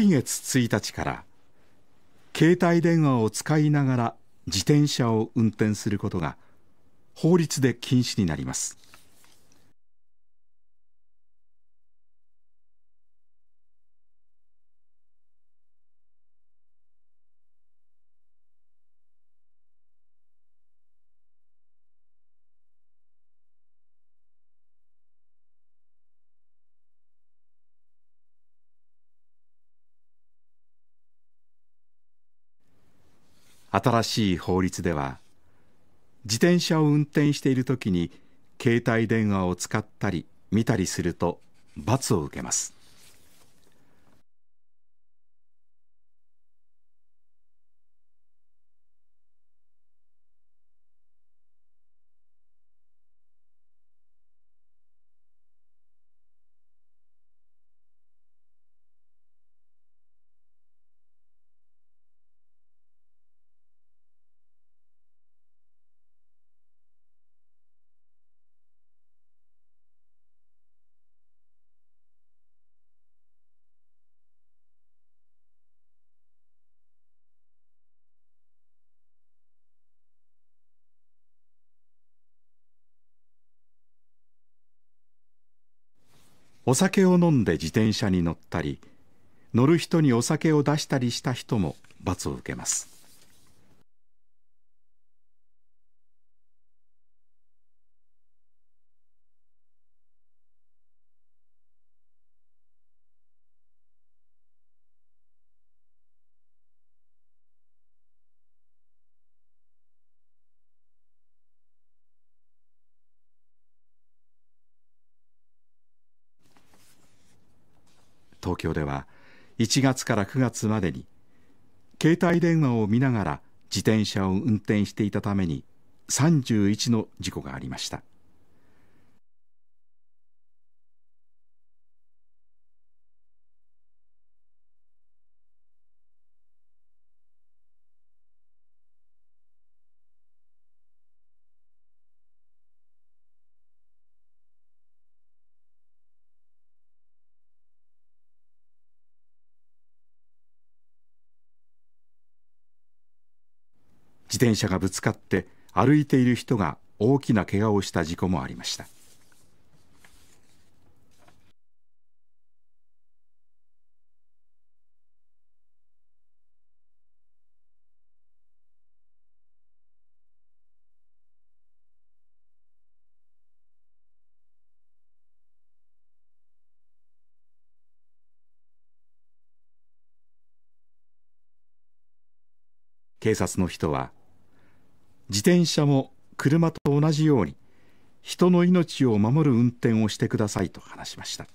来月1日から携帯電話を使いながら自転車を運転することが法律で禁止になります新しい法律では自転車を運転している時に携帯電話を使ったり見たりすると罰を受けますお酒を飲んで自転車に乗ったり乗る人にお酒を出したりした人も罰を受けます。東京では1月から9月までに携帯電話を見ながら自転車を運転していたために31の事故がありました。自転車がぶつかって歩いている人が大きな怪我をした事故もありました。警察の人は自転車も車と同じように人の命を守る運転をしてくださいと話しました。